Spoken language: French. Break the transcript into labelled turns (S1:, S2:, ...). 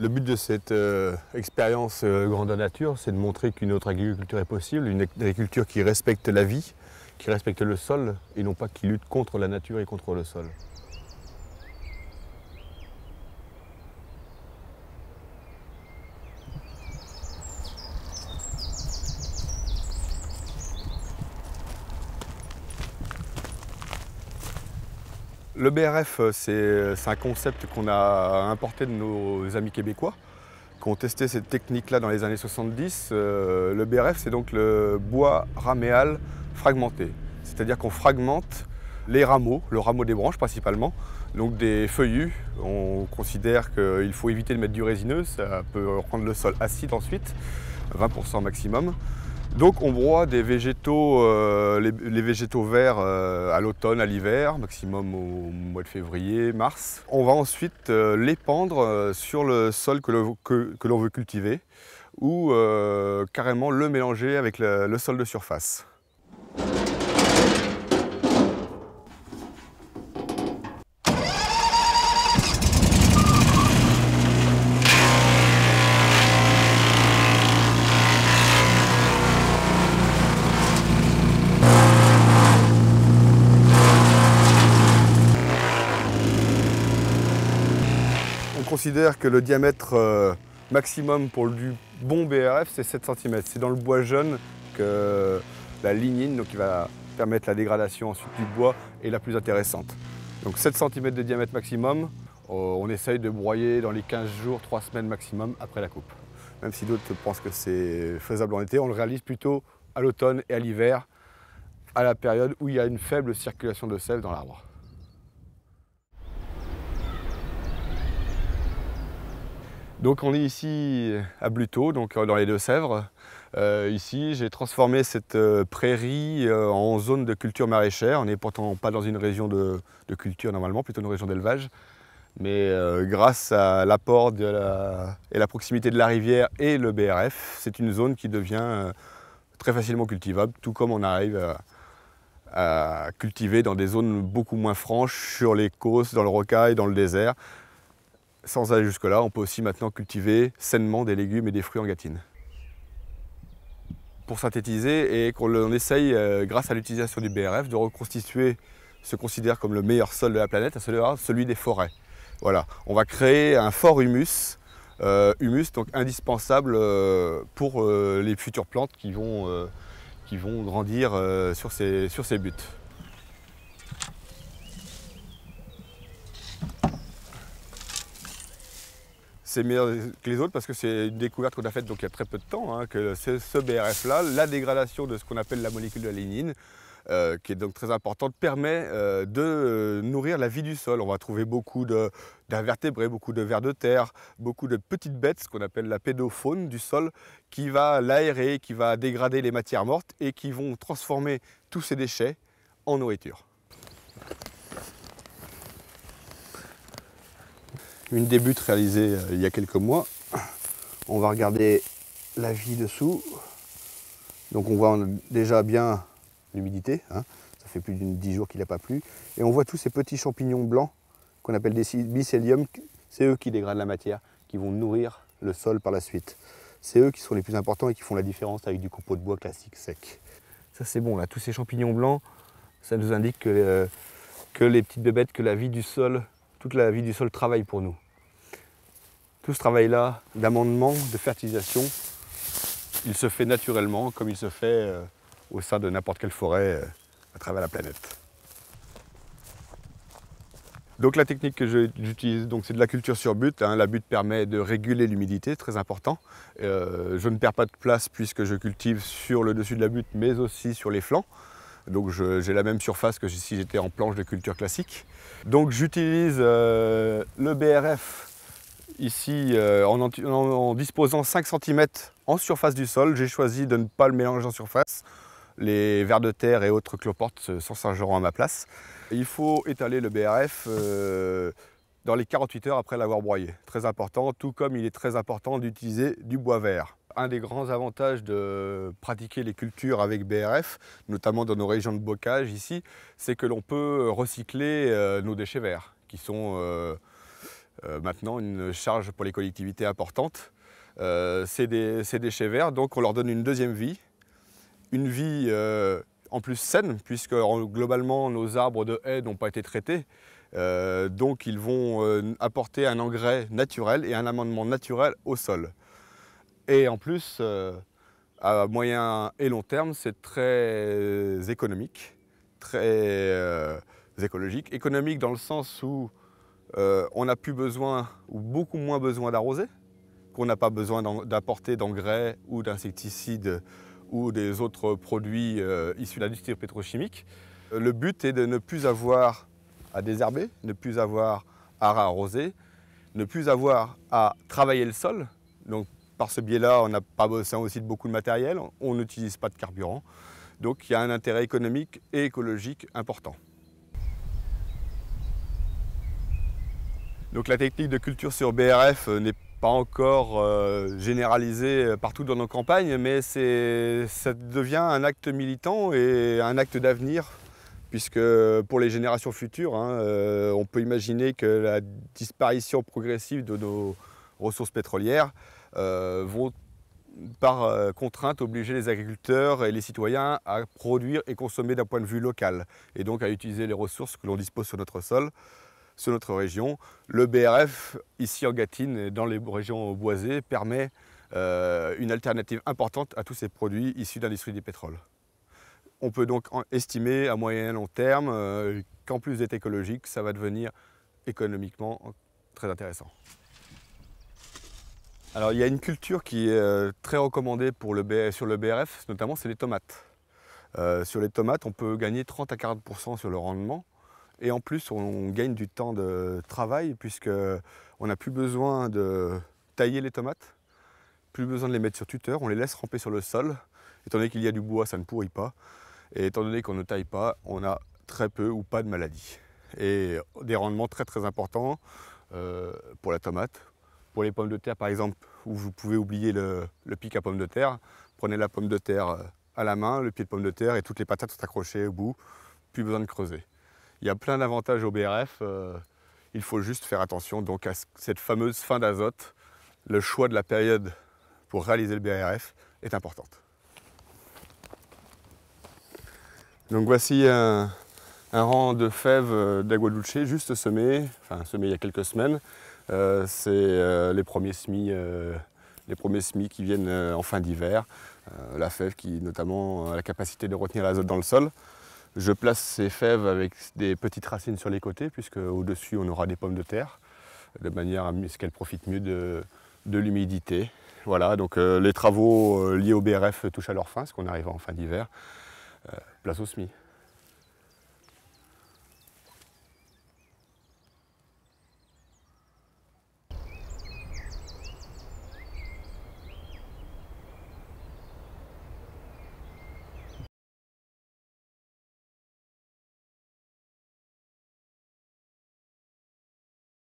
S1: Le but de cette euh, expérience euh, grande Grandeur Nature, c'est de montrer qu'une autre agriculture est possible, une agriculture qui respecte la vie, qui respecte le sol, et non pas qui lutte contre la nature et contre le sol. Le BRF, euh, euh, c'est un concept qu'on a importé de nos amis québécois qui ont testé cette technique-là dans les années 70. Euh, le BRF, c'est donc le bois raméal fragmenté. C'est-à-dire qu'on fragmente les rameaux, le rameau des branches principalement, donc des feuillus. On considère qu'il faut éviter de mettre du résineux, ça peut rendre le sol acide ensuite, 20% maximum. Donc on broie des végétaux, euh, les, végétaux verts euh, à l'automne, à l'hiver, maximum au mois de février, mars. On va ensuite euh, l'épandre sur le sol que l'on veut cultiver ou carrément le mélanger avec le sol de surface. considère que le diamètre euh, maximum pour du bon BRF, c'est 7 cm. C'est dans le bois jeune que la lignine, donc qui va permettre la dégradation ensuite du bois, est la plus intéressante. Donc 7 cm de diamètre maximum, euh, on essaye de broyer dans les 15 jours, 3 semaines maximum après la coupe. Même si d'autres pensent que c'est faisable en été, on le réalise plutôt à l'automne et à l'hiver, à la période où il y a une faible circulation de sève dans l'arbre. Donc on est ici à Bluteau, donc euh, dans les Deux-Sèvres. Euh, ici, j'ai transformé cette euh, prairie en zone de culture maraîchère. On n'est pourtant pas dans une région de, culture normalement, plutôt une région d'élevage. Mais grâce à l'apport et la proximité de la rivière et le BRF, c'est une zone qui devient très facilement cultivable, tout comme on arrive à, cultiver dans des zones beaucoup moins franches, sur les côtes, dans le rocaille, dans le désert. Sans aller jusque-là, on peut aussi maintenant cultiver sainement des légumes et des fruits en gâtine. Pour synthétiser et qu'on essaye, euh, grâce à l'utilisation du BRF, de reconstituer ce qu'on considère comme le meilleur sol de la planète, à celui des forêts. Voilà, on va créer un fort humus, euh, humus donc indispensable euh, pour les futures plantes qui vont, qui vont grandir sur ces, sur ces buts. c'est meilleur que les autres parce que c'est une découverte qu'on a faite donc il y a très peu de temps, hein, que ce, BRF-là, la dégradation de ce qu'on appelle la molécule de la lignine, euh, qui est donc très importante, permet euh, de euh, nourrir la vie du sol. On va trouver beaucoup d'invertébrés, beaucoup de vers de terre, beaucoup de petites bêtes, ce qu'on appelle la pédofaune du sol, qui va l'aérer, qui va dégrader les matières mortes et qui vont transformer tous ces déchets en nourriture. une débute réalisée euh, il y a quelques mois. On va regarder la vie dessous. Donc on voit déjà bien l'humidité. Hein. Ça fait plus d'une dix jours qu'il n'a pas plu. Et on voit tous ces petits champignons blancs qu'on appelle des mycéliums. C'est eux qui dégradent la matière, qui vont nourrir le sol par la suite. C'est eux qui sont les plus importants et qui font la différence avec du copeau de bois classique sec. Ça c'est bon, là, tous ces champignons blancs, ça nous indique que, euh, que les petites bébêtes, que la vie du sol toute la vie du sol travaille pour nous. Tout ce travail-là d'amendement, de fertilisation, il se fait naturellement comme il se fait euh, au sein de n'importe quelle forêt euh, à travers la planète. Donc la technique que j'utilise, c'est de la culture sur butte. Hein. La butte permet de réguler l'humidité, très important. Euh, je ne perds pas de place puisque je cultive sur le dessus de la butte, mais aussi sur les flancs. Donc j'ai la même surface que si j'étais en planche de culture classique. Donc j'utilise euh, le BRF ici euh, en, disposant 5 cm en surface du sol. J'ai choisi de ne pas le mélanger en surface. Les vers de terre et autres cloportes s'en seront à ma place. Il faut étaler le BRF. Euh, dans les 48 heures après l'avoir broyé. Très important, tout comme il est très important d'utiliser du bois vert. Un des grands avantages de pratiquer les cultures avec BRF, notamment dans nos régions de bocage ici, c'est que l'on peut recycler euh, nos déchets verts, qui sont euh, euh, maintenant une charge pour les collectivités importante. ces déchets verts, donc on leur donne une deuxième vie, une vie en plus saine, puisque globalement nos arbres de haies n'ont pas été traités. Euh, donc ils vont euh, apporter un engrais naturel et un amendement naturel au sol. Et en plus, euh, à moyen et long terme, c'est très économique, très écologique. Économique dans le sens où on n'a plus besoin, ou beaucoup moins besoin d'arroser, qu'on n'a pas besoin d'apporter d'engrais ou d'insecticides ou des autres produits issus de l'industrie pétrochimique. Le but est de ne plus avoir à désherber, ne plus avoir à arroser, ne plus avoir à travailler le sol. Donc par ce biais-là, on n'a pas besoin aussi de beaucoup de matériel, on n'utilise pas de carburant. Donc il y a un intérêt économique et écologique important. Donc la technique de culture sur BRF euh, n'est pas encore euh, généralisée euh, partout dans nos campagnes, mais ça devient un acte militant et un acte d'avenir puisque pour les générations futures, hein, euh, on peut imaginer que la disparition progressive de nos ressources pétrolières euh, vont par euh, contrainte obliger les agriculteurs et les citoyens à produire et consommer d'un point de vue local et donc à utiliser les ressources que l'on dispose sur notre sol, sur notre région. Le BRF, ici en Gâtine et dans les régions boisées, permet une alternative importante à tous ces produits issus de l'industrie du pétrole. On peut donc estimer à moyen et long terme euh, qu'en plus d'être écologique, ça va devenir économiquement très intéressant. Alors il y a une culture qui est euh, très recommandée pour le sur le BRF, notamment c'est les tomates. Euh, sur les tomates, on peut gagner 30 à 40 sur le rendement. Et en plus, on gagne du temps de travail puisqu'on n'a plus besoin de tailler les tomates, plus besoin de les mettre sur tuteur, on les laisse ramper sur le sol. Étant donné qu'il y a du bois, ça ne pourrit pas. Et étant donné qu'on ne taille pas, on a très peu ou pas de maladies. Et des rendements très très importants euh, pour la tomate. Pour les pommes de terre par exemple, où vous pouvez oublier le, pic à pommes de terre, prenez la pomme de terre euh, à la main, le pied de pomme de terre et toutes les patates sont accrochées au bout, plus besoin de creuser. Il y a plein d'avantages au BRF, euh, il faut juste faire attention donc à cette fameuse fin d'azote. Le choix de la période pour réaliser le BRF est importante. Donc voici un, rang de fèves euh, d'agualuche juste semé, enfin semé il y a quelques semaines. Euh, c'est euh, les premiers semis, les premiers semis qui viennent en fin d'hiver. la fève qui notamment a la capacité de retenir l'azote dans le sol. Je place ces fèves avec des petites racines sur les côtés puisque au-dessus on aura des pommes de terre de manière à ce qu'elles profitent mieux de, l'humidité. Voilà, donc les travaux liés au BRF touchent à leur fin, parce qu'on arrive en fin d'hiver. Euh, place au SMI.